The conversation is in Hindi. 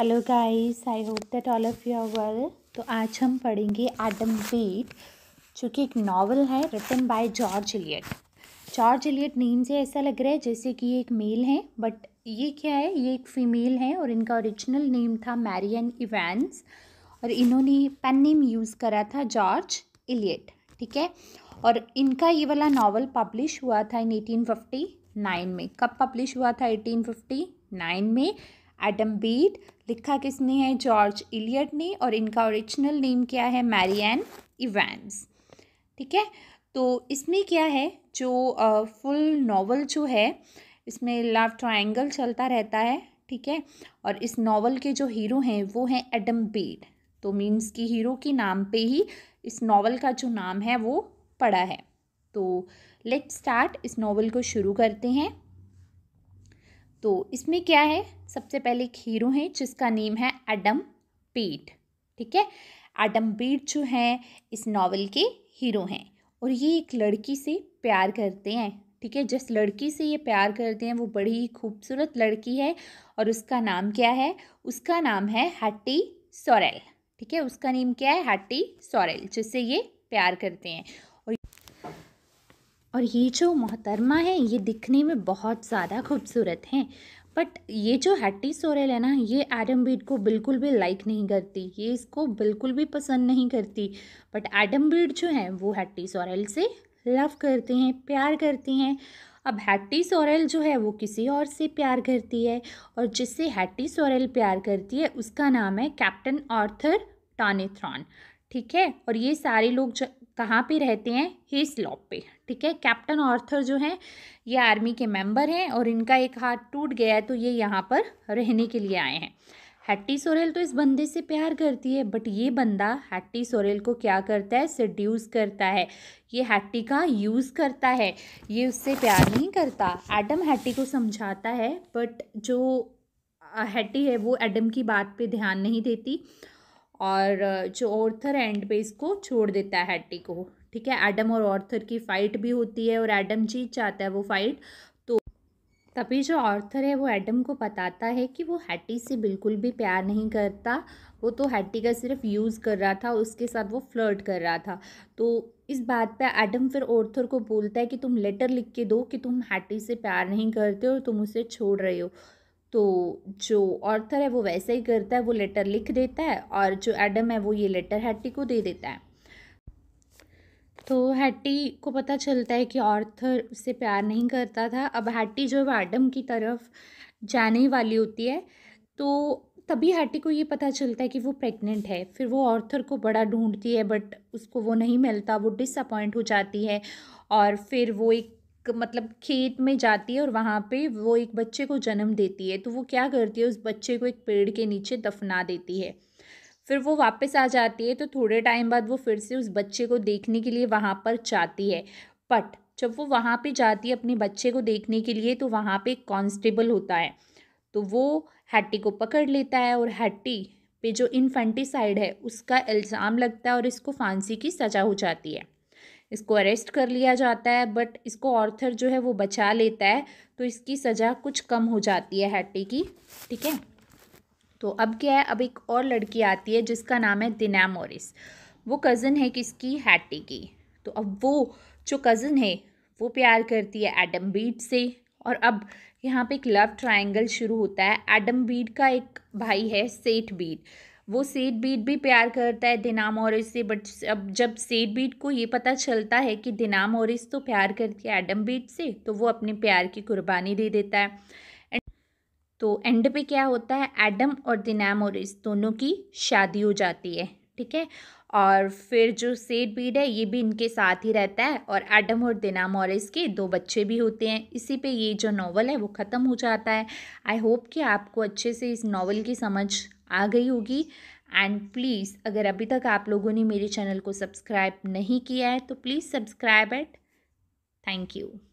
hello guys I hope that all of you are well तो आज हम पढ़ेंगे एडम बीट जो कि एक नावल है written by George Eliot George Eliot name से ऐसा लग रहा है जैसे कि ये एक मेल है बट ये क्या है ये एक फीमेल है और इनका ओरिजिनल नेम था मैरियन इवेंस और इन्होंने पेन नेम यूज़ करा था जॉर्ज एलियट ठीक है और इनका ये वाला नावल पब्लिश हुआ था इन एटीन फिफ्टी नाइन में कब पब्लिश हुआ था एटीन फिफ्टी नाइन में एडम बीट लिखा किसने है जॉर्ज इलियट ने और इनका ओरिजिनल नेम क्या है मैरियन इवेंस ठीक है तो इसमें क्या है जो फुल फुल नावल जो है इसमें लव ट्रायंगल चलता रहता है ठीक है और इस नावल के जो हीरो हैं वो हैं एडम बेड तो मीन्स कि हीरो के नाम पे ही इस नावल का जो नाम है वो पड़ा है तो लेट स्टार्ट इस नावल को शुरू करते हैं तो इसमें क्या है सबसे पहले एक हीरो हैं जिसका नेम है एडम पीट ठीक है एडम पीट जो हैं इस नावल के हीरो हैं और ये एक लड़की से प्यार करते हैं ठीक है जिस लड़की से ये प्यार करते हैं वो बड़ी ही खूबसूरत लड़की है और उसका नाम क्या है उसका नाम है हट्टी सोरेल ठीक है उसका नेम क्या है हट्टी सोरेल जिससे ये प्यार करते हैं और ये जो मोहतरमा है ये दिखने में बहुत ज़्यादा खूबसूरत हैं बट ये जो हैट्टी सोरेल है ना ये एडम बीट को बिल्कुल भी लाइक नहीं करती ये इसको बिल्कुल भी पसंद नहीं करती बट एडम बीट जो है वो हैट्टी सोरेल से लव करते हैं प्यार करती हैं अब हैट्टी सोरेल जो है वो किसी और से प्यार करती है और जिससे हैट्टी सोरेल प्यार करती है उसका नाम है कैप्टन आर्थर टॉनीथ्रॉन ठीक है और ये सारे लोग जो कहाँ पे रहते हैं हेस्लॉप पे ठीक है कैप्टन ऑर्थर जो हैं ये आर्मी के मेंबर हैं और इनका एक हाथ टूट गया है तो ये यहाँ पर रहने के लिए आए हैं हैट्टी सोरेल तो इस बंदे से प्यार करती है बट ये बंदा हैट्टी सोरेल को क्या करता है सड्यूस करता है ये हैट्टी का यूज़ करता है ये उससे प्यार नहीं करता एडम हैट्टी को समझाता है बट जो हैट्टी है वो एडम की बात पे ध्यान नहीं देती और जो ऑर्थर एंड पे इसको छोड़ देता है हैट्टी को ठीक है एडम और ऑर्थर की फ़ाइट भी होती है और एडम जीत जाता है वो फाइट तो तभी जो ऑर्थर है वो एडम को बताता है कि वो हैट्टी से बिल्कुल भी प्यार नहीं करता वो तो हैट्टी का सिर्फ यूज़ कर रहा था उसके साथ वो फ्लर्ट कर रहा था तो इस बात पे एडम फिर ऑर्थर को बोलता है कि तुम लेटर लिख के दो कि तुम हैट्टी से प्यार नहीं करते और तुम उसे छोड़ रहे हो तो जो ऑर्थर है वो वैसे ही करता है वो लेटर लिख देता है और जो एडम है वो ये लेटर हैट्टी को दे देता है तो हैट्टी को पता चलता है कि ऑर्थर उससे प्यार नहीं करता था अब हैट्टी जो है एडम की तरफ जाने वाली होती है तो तभी हैट्टी को ये पता चलता है कि वो प्रेग्नेंट है फिर वो ऑर्थर को बड़ा ढूंढती है बट उसको वो नहीं मिलता वो डिसअपॉइंट हो जाती है और फिर वो एक मतलब खेत में जाती है और वहाँ पे वो एक बच्चे को जन्म देती है तो वो क्या करती है उस बच्चे को एक पेड़ के नीचे दफना देती है फिर वो वापस आ जाती है तो थोड़े टाइम बाद वो फिर से उस बच्चे को देखने के लिए वहाँ पर जाती है बट जब वो वहाँ पे जाती है अपने बच्चे को देखने के लिए तो वहाँ पे एक कांस्टेबल होता है तो वो हैट्टी को पकड़ लेता है और हैट्टी पे जो इन्फेंटिसाइड है उसका इल्ज़ाम लगता है और इसको फांसी की सज़ा हो जाती है इसको अरेस्ट कर लिया जाता है बट इसको ऑर्थर जो है वो बचा लेता है तो इसकी सज़ा कुछ कम हो जाती है हैट्टी की ठीक है तो अब क्या है अब एक और लड़की आती है जिसका नाम है दिना मोरिस वो कज़न है किसकी हैट्टी की तो अब वो जो कज़न है वो प्यार करती है एडम बीट से और अब यहाँ पे एक लव ट्रायंगल शुरू होता है एडम बीड का एक भाई है सेठ बीड वो सेठ बीट भी प्यार करता है दिनाम ओरिस से बट अब जब सेठ बीट को ये पता चलता है कि दिनाम ओरिस तो प्यार करती है एडम बीट से तो वो अपने प्यार की कुर्बानी दे देता है तो एंड पे क्या होता है एडम और दिनाम ओरिस दोनों की शादी हो जाती है ठीक है और फिर जो सेड बीड है ये भी इनके साथ ही रहता है और एडम और दिना मॉरिस के दो बच्चे भी होते हैं इसी पे ये जो नावल है वो ख़त्म हो जाता है आई होप कि आपको अच्छे से इस नावल की समझ आ गई होगी एंड प्लीज़ अगर अभी तक आप लोगों ने मेरे चैनल को सब्सक्राइब नहीं किया है तो प्लीज़ सब्सक्राइब एट थैंक यू